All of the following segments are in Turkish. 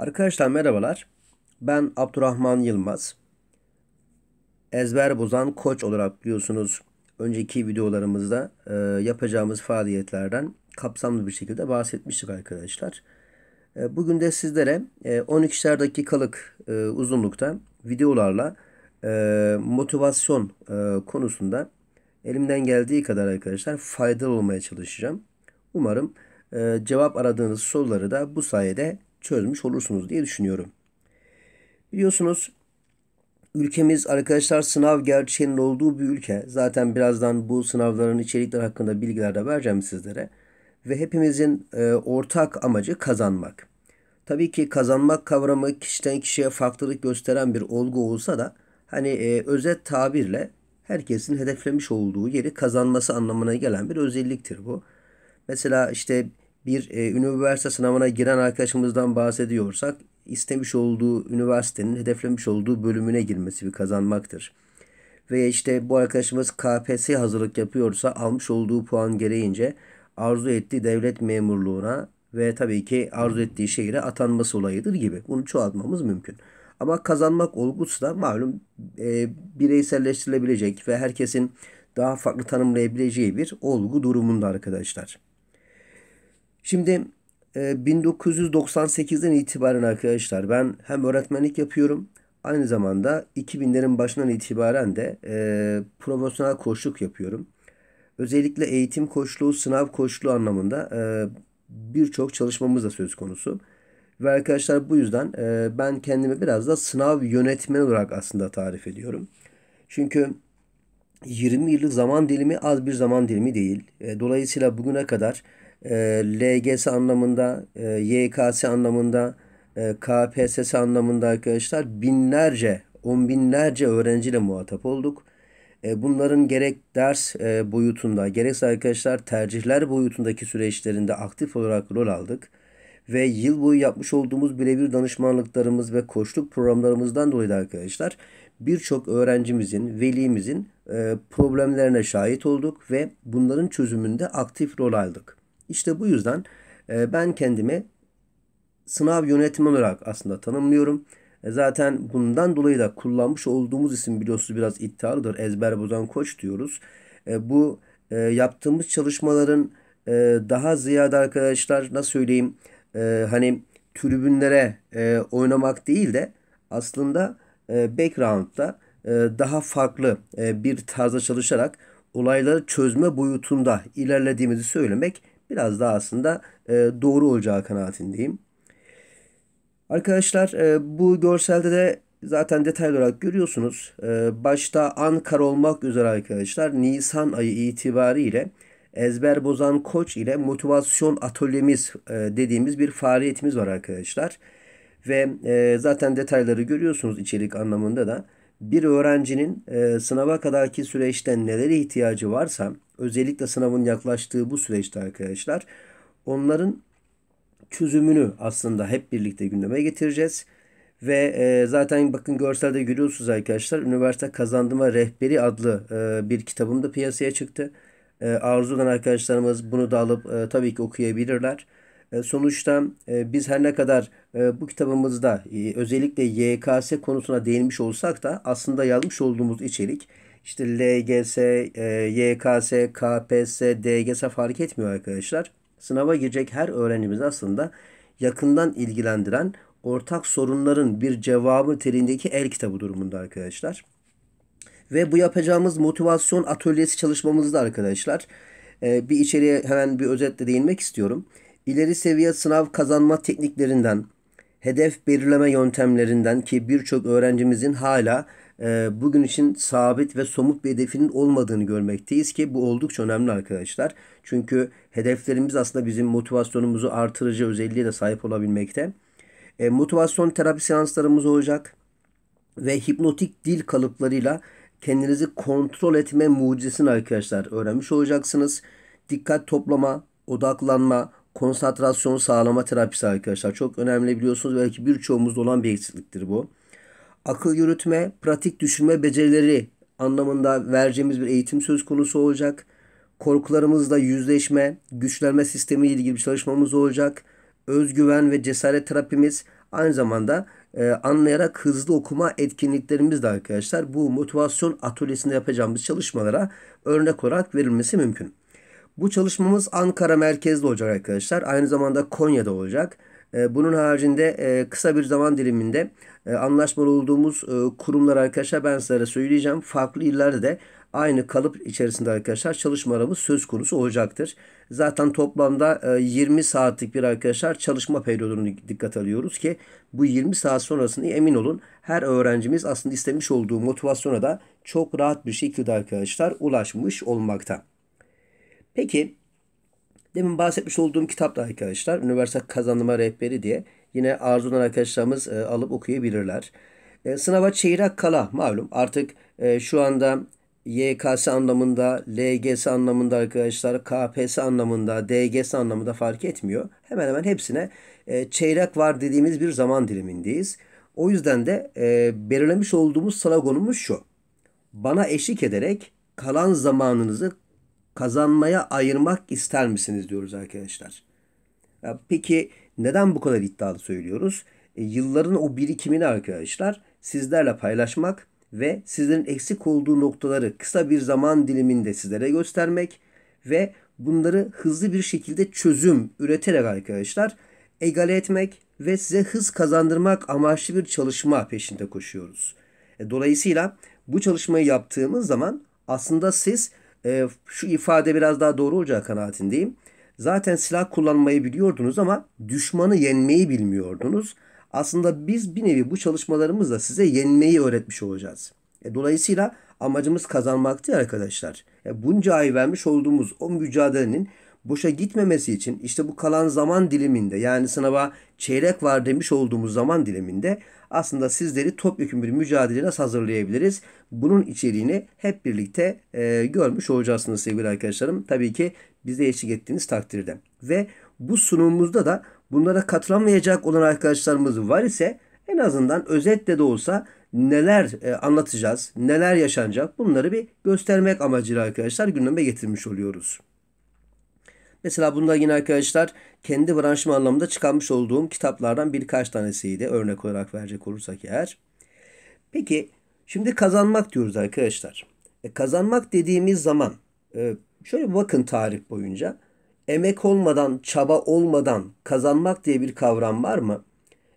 Arkadaşlar merhabalar. Ben Abdurrahman Yılmaz. Ezber bozan koç olarak biliyorsunuz önceki videolarımızda e, yapacağımız faaliyetlerden kapsamlı bir şekilde bahsetmiştik arkadaşlar. E, bugün de sizlere e, 12'şer dakikalık e, uzunlukta videolarla e, motivasyon e, konusunda elimden geldiği kadar arkadaşlar faydalı olmaya çalışacağım. Umarım e, cevap aradığınız soruları da bu sayede çözmüş olursunuz diye düşünüyorum. Biliyorsunuz ülkemiz arkadaşlar sınav gerçeğinin olduğu bir ülke. Zaten birazdan bu sınavların içerikleri hakkında bilgiler de vereceğim sizlere. Ve hepimizin e, ortak amacı kazanmak. Tabii ki kazanmak kavramı kişiden kişiye farklılık gösteren bir olgu olsa da hani e, özet tabirle herkesin hedeflemiş olduğu yeri kazanması anlamına gelen bir özelliktir bu. Mesela işte bir e, üniversite sınavına giren arkadaşımızdan bahsediyorsak istemiş olduğu üniversitenin hedeflemiş olduğu bölümüne girmesi bir kazanmaktır. Ve işte bu arkadaşımız KPSS hazırlık yapıyorsa almış olduğu puan gereğince arzu ettiği devlet memurluğuna ve tabii ki arzu ettiği şehire atanması olayıdır gibi. Bunu çoğaltmamız mümkün. Ama kazanmak olgusu da malum e, bireyselleştirilebilecek ve herkesin daha farklı tanımlayabileceği bir olgu durumunda arkadaşlar. Şimdi 1998'den e, itibaren arkadaşlar ben hem öğretmenlik yapıyorum aynı zamanda 2000'lerin başından itibaren de e, profesyonel koçluk yapıyorum. Özellikle eğitim koçluğu, sınav koçluğu anlamında e, birçok çalışmamız da söz konusu. Ve arkadaşlar bu yüzden e, ben kendimi biraz da sınav yönetmeni olarak aslında tarif ediyorum. Çünkü 20 yıllık zaman dilimi az bir zaman dilimi değil. E, dolayısıyla bugüne kadar ee, LGS anlamında, e, YKS anlamında, e, KPSS anlamında arkadaşlar binlerce, on binlerce öğrenciyle muhatap olduk. E, bunların gerek ders e, boyutunda, gerekse arkadaşlar tercihler boyutundaki süreçlerinde aktif olarak rol aldık. Ve yıl boyu yapmış olduğumuz birebir danışmanlıklarımız ve koçluk programlarımızdan dolayı da arkadaşlar birçok öğrencimizin, velimizin problemlerine şahit olduk ve bunların çözümünde aktif rol aldık. İşte bu yüzden e, ben kendimi sınav yönetimi olarak aslında tanımlıyorum. E, zaten bundan dolayı da kullanmış olduğumuz isim biliyorsunuz biraz iddialıdır. Ezber bozan koç diyoruz. E, bu yaptığımız çalışmaların daha ziyade arkadaşlar nasıl söyleyeyim hani tribünlere oynamak değil de aslında background'da daha farklı bir tarzda çalışarak olayları çözme boyutunda ilerlediğimizi söylemek biraz daha aslında e, doğru olacağı kanaatindeyim. Arkadaşlar e, bu görselde de zaten detaylı olarak görüyorsunuz. E, başta Ankara olmak üzere arkadaşlar Nisan ayı itibariyle Ezber Bozan Koç ile motivasyon atölyemiz dediğimiz bir faaliyetimiz var arkadaşlar. Ve zaten detayları görüyorsunuz içerik anlamında da. Bir öğrencinin sınava kadarki süreçte nelere ihtiyacı varsa özellikle sınavın yaklaştığı bu süreçte arkadaşlar onların çözümünü aslında hep birlikte gündeme getireceğiz. Ve e, zaten bakın görselde görüyorsunuz arkadaşlar. Üniversite Kazandıma Rehberi adlı e, bir kitabım da piyasaya çıktı. E, arzu eden arkadaşlarımız bunu da alıp e, tabii ki okuyabilirler. E, sonuçta e, biz her ne kadar e, bu kitabımızda e, özellikle YKS konusuna değinmiş olsak da aslında yazmış olduğumuz içerik işte LGS, e, YKS, KPSS, DGS fark etmiyor arkadaşlar. Sınava girecek her öğrencimiz aslında yakından ilgilendiren ortak sorunların bir cevabı telindeki el kitabı durumunda arkadaşlar. Ve bu yapacağımız motivasyon atölyesi çalışmamızda arkadaşlar e, bir içeriye hemen bir özetle değinmek istiyorum. İleri seviye sınav kazanma tekniklerinden, hedef belirleme yöntemlerinden ki birçok öğrencimizin hala ee, bugün için sabit ve somut bir hedefinin olmadığını görmekteyiz ki bu oldukça önemli arkadaşlar. Çünkü hedeflerimiz aslında bizim motivasyonumuzu artırıcı özelliğe de sahip olabilmekte. E, motivasyon terapi seanslarımız olacak ve hipnotik dil kalıplarıyla kendinizi kontrol etme mucizesini arkadaşlar öğrenmiş olacaksınız. Dikkat toplama, odaklanma, konsantrasyon sağlama terapisi arkadaşlar çok önemli biliyorsunuz. Belki birçoğumuzda olan bir eksikliktir bu akıl yürütme, pratik düşünme becerileri anlamında vereceğimiz bir eğitim söz konusu olacak. Korkularımızla yüzleşme, güçlenme sistemi ile ilgili bir çalışmamız olacak. Özgüven ve cesaret terapimiz aynı zamanda e, anlayarak hızlı okuma etkinliklerimiz de arkadaşlar bu motivasyon atölyesinde yapacağımız çalışmalara örnek olarak verilmesi mümkün. Bu çalışmamız Ankara merkezli olacak arkadaşlar. Aynı zamanda Konya'da olacak. E, bunun haricinde e, kısa bir zaman diliminde e, anlaşmalı olduğumuz kurumlar arkadaşlar ben size söyleyeceğim. Farklı illerde de aynı kalıp içerisinde arkadaşlar çalışmalarımız söz konusu olacaktır. Zaten toplamda 20 saatlik bir arkadaşlar çalışma periyodunu dikkat alıyoruz ki bu 20 saat sonrasında emin olun her öğrencimiz aslında istemiş olduğu motivasyona da çok rahat bir şekilde arkadaşlar ulaşmış olmakta. Peki Demin bahsetmiş olduğum kitap da arkadaşlar üniversite kazanıma Rehberi diye yine arzudan arkadaşlarımız e, alıp okuyabilirler. E, sınava çeyrek kala malum artık e, şu anda YKS anlamında, LGS anlamında arkadaşlar, KPS anlamında, DGS anlamında fark etmiyor. Hemen hemen hepsine e, çeyrek var dediğimiz bir zaman dilimindeyiz. O yüzden de e, belirlemiş olduğumuz sloganımız şu. Bana eşlik ederek kalan zamanınızı kazanmaya ayırmak ister misiniz diyoruz arkadaşlar. E, peki neden bu kadar iddialı söylüyoruz? E, yılların o birikimini arkadaşlar sizlerle paylaşmak ve sizlerin eksik olduğu noktaları kısa bir zaman diliminde sizlere göstermek ve bunları hızlı bir şekilde çözüm üreterek arkadaşlar egale etmek ve size hız kazandırmak amaçlı bir çalışma peşinde koşuyoruz. E, dolayısıyla bu çalışmayı yaptığımız zaman aslında siz e, şu ifade biraz daha doğru olacağı kanaatindeyim. Zaten silah kullanmayı biliyordunuz ama düşmanı yenmeyi bilmiyordunuz. Aslında biz bir nevi bu çalışmalarımızla size yenmeyi öğretmiş olacağız. E, dolayısıyla amacımız kazanmaktı arkadaşlar. E, bunca ay vermiş olduğumuz o mücadelenin boşa gitmemesi için işte bu kalan zaman diliminde yani sınava çeyrek var demiş olduğumuz zaman diliminde aslında sizleri topyekun bir mücadele nasıl hazırlayabiliriz? Bunun içeriğini hep birlikte e, görmüş olacaksınız sevgili arkadaşlarım. Tabii ki bize eşlik ettiğiniz takdirde. Ve bu sunumumuzda da bunlara katılamayacak olan arkadaşlarımız var ise en azından özetle de olsa neler e, anlatacağız, neler yaşanacak bunları bir göstermek amacıyla arkadaşlar gündeme getirmiş oluyoruz. Mesela bunda yine arkadaşlar kendi branşım anlamında çıkarmış olduğum kitaplardan birkaç tanesiydi. Örnek olarak verecek olursak eğer. Peki şimdi kazanmak diyoruz arkadaşlar. E, kazanmak dediğimiz zaman e, şöyle bakın tarih boyunca. Emek olmadan, çaba olmadan kazanmak diye bir kavram var mı?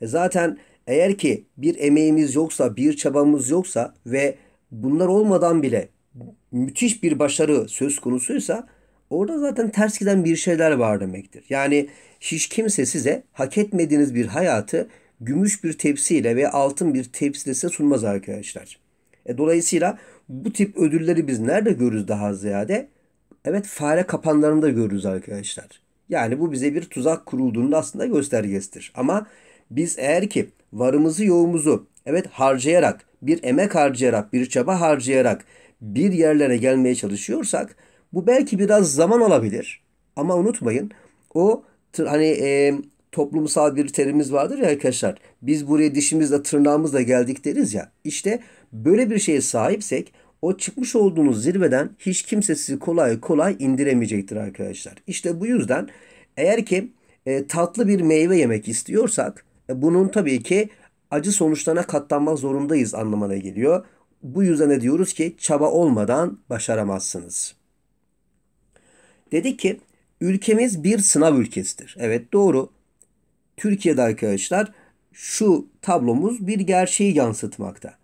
E, zaten eğer ki bir emeğimiz yoksa, bir çabamız yoksa ve bunlar olmadan bile müthiş bir başarı söz konusuysa orada zaten ters giden bir şeyler var demektir. Yani hiç kimse size hak etmediğiniz bir hayatı gümüş bir tepsiyle ve altın bir tepsiyle size sunmaz arkadaşlar. E, dolayısıyla bu tip ödülleri biz nerede görürüz daha ziyade? Evet fare kapanlarında görürüz arkadaşlar. Yani bu bize bir tuzak kurulduğunu aslında göstergesidir. Ama biz eğer ki varımızı yoğumuzu evet harcayarak, bir emek harcayarak, bir çaba harcayarak bir yerlere gelmeye çalışıyorsak bu belki biraz zaman alabilir ama unutmayın o hani e, toplumsal bir terimiz vardır ya arkadaşlar. Biz buraya dişimizle tırnağımızla geldik deriz ya. İşte böyle bir şeye sahipsek o çıkmış olduğunuz zirveden hiç kimse sizi kolay kolay indiremeyecektir arkadaşlar. İşte bu yüzden eğer ki e, tatlı bir meyve yemek istiyorsak e, bunun tabii ki acı sonuçlarına katlanmak zorundayız anlamına geliyor. Bu yüzden de diyoruz ki çaba olmadan başaramazsınız. Dedi ki ülkemiz bir sınav ülkesidir. Evet doğru. Türkiye'de arkadaşlar şu tablomuz bir gerçeği yansıtmakta.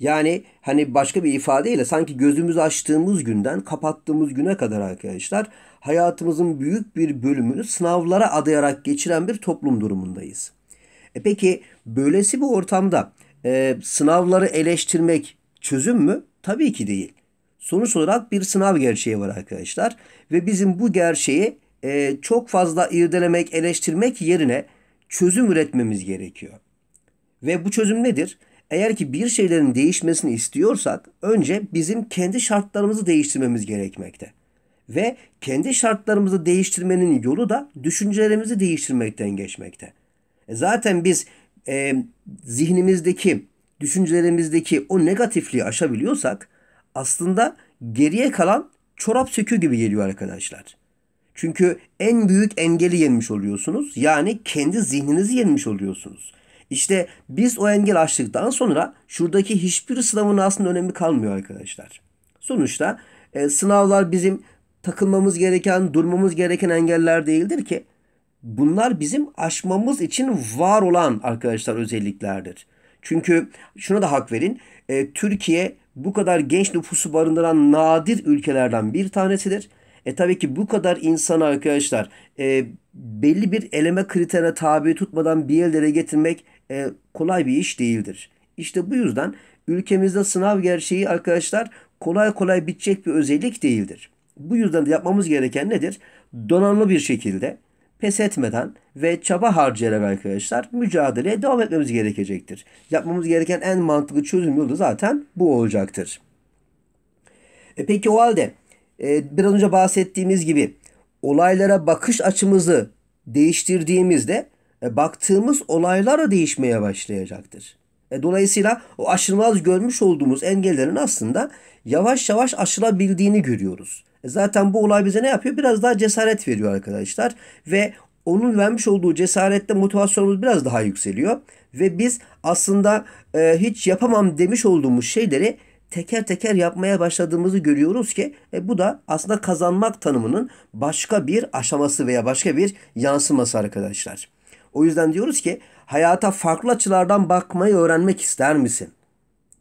Yani hani başka bir ifadeyle sanki gözümüz açtığımız günden kapattığımız güne kadar arkadaşlar hayatımızın büyük bir bölümünü sınavlara adayarak geçiren bir toplum durumundayız. E peki böylesi bir ortamda e, sınavları eleştirmek çözüm mü? Tabii ki değil sonuç olarak bir sınav gerçeği var arkadaşlar. Ve bizim bu gerçeği e, çok fazla irdelemek, eleştirmek yerine çözüm üretmemiz gerekiyor. Ve bu çözüm nedir? Eğer ki bir şeylerin değişmesini istiyorsak önce bizim kendi şartlarımızı değiştirmemiz gerekmekte. Ve kendi şartlarımızı değiştirmenin yolu da düşüncelerimizi değiştirmekten geçmekte. E zaten biz e, zihnimizdeki, düşüncelerimizdeki o negatifliği aşabiliyorsak aslında geriye kalan çorap söküğü gibi geliyor arkadaşlar. Çünkü en büyük engeli yenmiş oluyorsunuz. Yani kendi zihninizi yenmiş oluyorsunuz. İşte biz o engel aştıktan sonra şuradaki hiçbir sınavın aslında önemi kalmıyor arkadaşlar. Sonuçta e, sınavlar bizim takılmamız gereken, durmamız gereken engeller değildir ki. Bunlar bizim aşmamız için var olan arkadaşlar özelliklerdir. Çünkü şuna da hak verin. E, Türkiye bu kadar genç nüfusu barındıran nadir ülkelerden bir tanesidir. E tabii ki bu kadar insan arkadaşlar e, belli bir eleme kriterine tabi tutmadan bir yerlere getirmek e, kolay bir iş değildir. İşte bu yüzden ülkemizde sınav gerçeği arkadaşlar kolay kolay bitecek bir özellik değildir. Bu yüzden de yapmamız gereken nedir? Donanımlı bir şekilde pes etmeden ve çaba harcayarak arkadaşlar mücadeleye devam etmemiz gerekecektir. Yapmamız gereken en mantıklı çözüm yolu zaten bu olacaktır. E peki o halde e, biraz önce bahsettiğimiz gibi olaylara bakış açımızı değiştirdiğimizde e, baktığımız olaylar da değişmeye başlayacaktır. E, dolayısıyla o aşılmaz görmüş olduğumuz engellerin aslında yavaş yavaş aşılabildiğini görüyoruz. E, zaten bu olay bize ne yapıyor? Biraz daha cesaret veriyor arkadaşlar. Ve onun vermiş olduğu cesarette motivasyonumuz biraz daha yükseliyor. Ve biz aslında e, hiç yapamam demiş olduğumuz şeyleri teker teker yapmaya başladığımızı görüyoruz ki e, bu da aslında kazanmak tanımının başka bir aşaması veya başka bir yansıması arkadaşlar. O yüzden diyoruz ki hayata farklı açılardan bakmayı öğrenmek ister misin?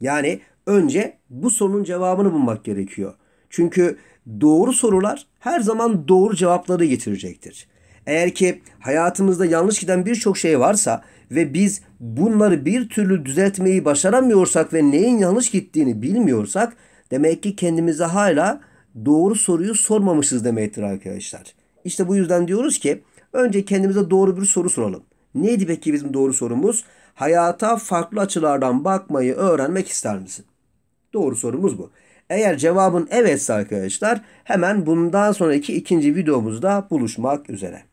Yani önce bu sorunun cevabını bulmak gerekiyor. Çünkü doğru sorular her zaman doğru cevapları getirecektir. Eğer ki hayatımızda yanlış giden birçok şey varsa ve biz bunları bir türlü düzeltmeyi başaramıyorsak ve neyin yanlış gittiğini bilmiyorsak demek ki kendimize hala doğru soruyu sormamışız demektir arkadaşlar. İşte bu yüzden diyoruz ki önce kendimize doğru bir soru soralım. Neydi peki bizim doğru sorumuz? Hayata farklı açılardan bakmayı öğrenmek ister misin? Doğru sorumuz bu. Eğer cevabın evetse arkadaşlar hemen bundan sonraki ikinci videomuzda buluşmak üzere.